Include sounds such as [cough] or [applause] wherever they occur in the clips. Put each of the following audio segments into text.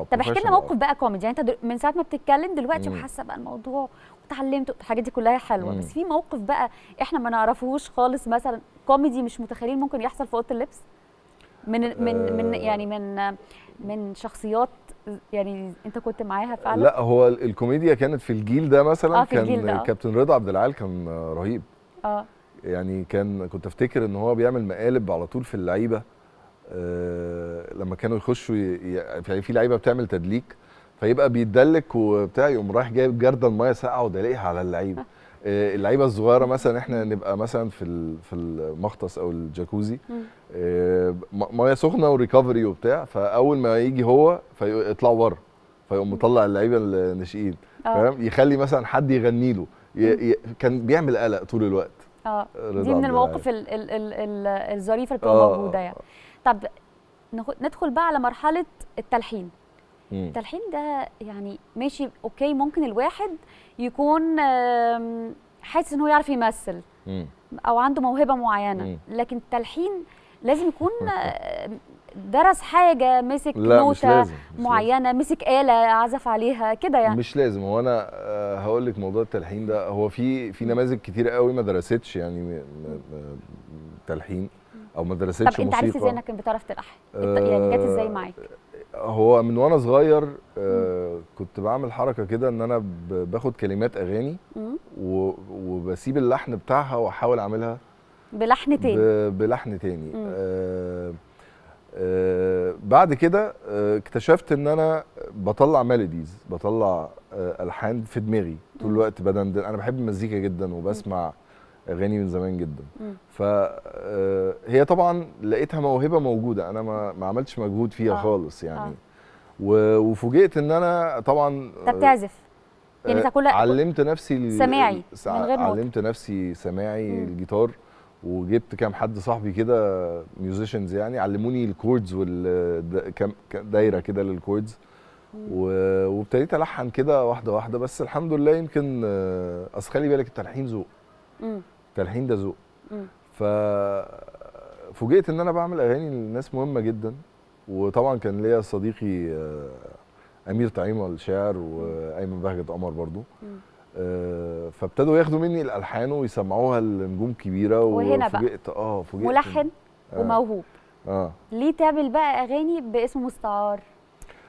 آه، طب احكي لنا موقف بقى كوميدي يعني انت من ساعه ما بتتكلم دلوقتي وحاسه بقى الموضوع وتعلمت الحاجات دي كلها حلوه مم. بس في موقف بقى احنا ما نعرفوش خالص مثلا كوميدي مش متخيلين ممكن يحصل في اوضه اللبس من أه من من آه. يعني من من شخصيات يعني انت كنت معاها فعلا لا هو الكوميديا كانت في الجيل ده مثلا آه في الجيل كان ده. آه. كابتن رضا عبد العال كان رهيب اه يعني كان كنت افتكر ان هو بيعمل مقالب على طول في اللعيبه آه، لما كانوا يخشوا يعني في لعيبه بتعمل تدليك فيبقى بيدلك وبتاع يقوم رايح جايب جردل ميه ساقعه ودلقها على اللعيبه [laughs] آه، اللعيبه الصغيره مثلا احنا نبقى مثلا في في المغطس او الجاكوزي آه، ميه سخنه وريكفري وبتاع فاول ما يجي هو فيطلع ورا فيقوم مطلع اللعيبه الناشئين فاهم يخلي مثلا حد يغني له كان بيعمل قلق طول الوقت اه دي من المواقف الظريفه اللي بتبقى آه، آه، موجوده يعني آه. طب ندخل بقى على مرحله التلحين مم. التلحين ده يعني ماشي اوكي ممكن الواحد يكون حاسس ان هو يعرف يمثل مم. او عنده موهبه معينه مم. لكن التلحين لازم يكون [laughs] درس حاجه مسك نوته معينه لازم. مسك اله عزف عليها كده يعني مش لازم هو انا آه، هقول لك موضوع التلحين ده هو في في نماذج كتير قوي ما درستش يعني تلحين او ما درستش موسيقى طب انت عرفت ازاي انك بتعرف تلحن يعني جت آه، ازاي معاك هو من وانا صغير آه، كنت بعمل حركه كده ان انا باخد كلمات اغاني وبسيب اللحن بتاعها واحاول اعملها بلحن تاني بلحن تاني آه آه، بعد كده آه، اكتشفت ان انا بطلع ميلوديز بطلع آه، الحان في دماغي طول الوقت بدندن انا بحب المزيكا جدا وبسمع اغاني من زمان جدا فهي طبعا لقيتها موهبه موجوده انا ما, عملتش مجهود فيها آه. خالص يعني آه. وفوجئت ان انا طبعا انت بتعزف يعني انت كل علمت نفسي سماعي من غير علمت نفسي سماعي الجيتار وجبت كام حد صاحبي كده ميوزيشنز يعني علموني الكوردز والكام دايره كده للكوردز وابتديت الحن كده واحده واحده بس الحمد لله يمكن آه، اصل خلي بالك التلحين ذوق التلحين ده ذوق ف فوجئت ان انا بعمل اغاني لناس مهمه جدا وطبعا كان ليا صديقي آه، امير طعيمه الشاعر وايمن بهجت قمر برضو آه، فابتدوا ياخدوا مني الالحان ويسمعوها لنجوم كبيره وهنا وفوجئت بقى. اه فوجئت ملحن آه. وموهوب اه ليه تعمل بقى اغاني باسم مستعار؟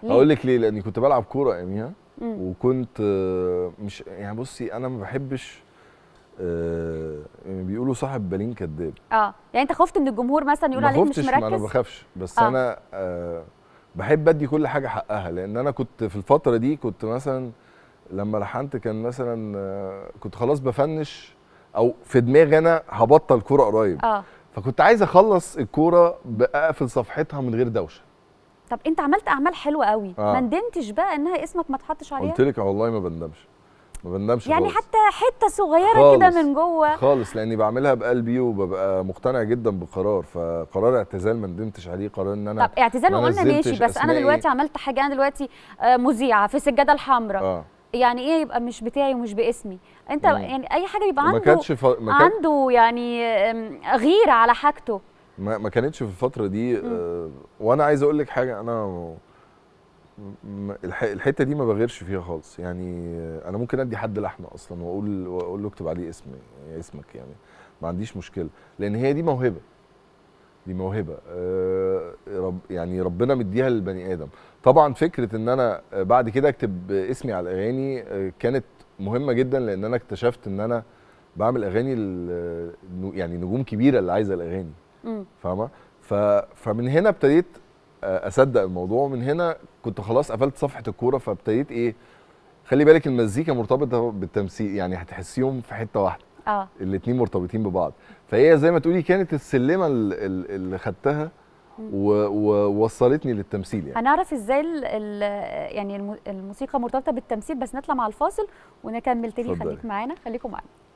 اقول لك ليه لاني كنت بلعب كوره اياميها وكنت آه، مش يعني بصي انا ما بحبش آه يعني بيقولوا صاحب بالين كذاب اه يعني انت خفت من الجمهور مثلا يقول عليك مش مركز ما انا ما بخافش بس آه. انا آه بحب ادي كل حاجه حقها لان انا كنت في الفتره دي كنت مثلا لما لحنت كان مثلا آه، كنت خلاص بفنش او في دماغي انا هبطل كوره قريب اه فكنت عايز اخلص الكوره بقفل صفحتها من غير دوشه طب انت عملت اعمال حلوه قوي آه. ما ندمتش بقى انها اسمك ما اتحطش عليها قلت لك آه، والله ما بندمش ما بندمش يعني خالص. حتى حته صغيره كده من جوه خالص لاني بعملها بقلبي وببقى مقتنع جدا بقرار فقرار اعتزال ما ندمتش عليه قرار ان انا طب اعتزال قلنا ماشي بس انا دلوقتي عملت حاجه انا دلوقتي آه، مذيعه في السجاده الحمراء آه. يعني ايه يبقى مش بتاعي ومش باسمي انت مم. يعني اي حاجه بيبقى عنده ما كانتش ف... ما كان... عنده يعني غيره على حاجته ما, ما كانتش في الفتره دي آه وانا عايز اقول لك حاجه انا الحته دي ما بغيرش فيها خالص يعني انا ممكن ادي حد لحمه اصلا واقول واقول له اكتب عليه اسمي اسمك يعني ما عنديش مشكله لان هي دي موهبه دي موهبه آه، رب يعني ربنا مديها للبني ادم طبعا فكره ان انا بعد كده اكتب اسمي على الاغاني آه، كانت مهمه جدا لان انا اكتشفت ان انا بعمل اغاني يعني نجوم كبيره اللي عايزه الاغاني فاهمه فمن هنا ابتديت آه، اصدق الموضوع ومن هنا كنت خلاص قفلت صفحه الكوره فابتديت ايه خلي بالك المزيكا مرتبطه بالتمثيل يعني هتحسيهم في حته واحده اه الاثنين مرتبطين ببعض فهي زي ما تقولي كانت السلمه اللي خدتها ووصلتني للتمثيل يعني هنعرف ازاي الـ الـ يعني الموسيقى مرتبطه بالتمثيل بس نطلع مع الفاصل ونكمل تاني خليك معانا خليكم معانا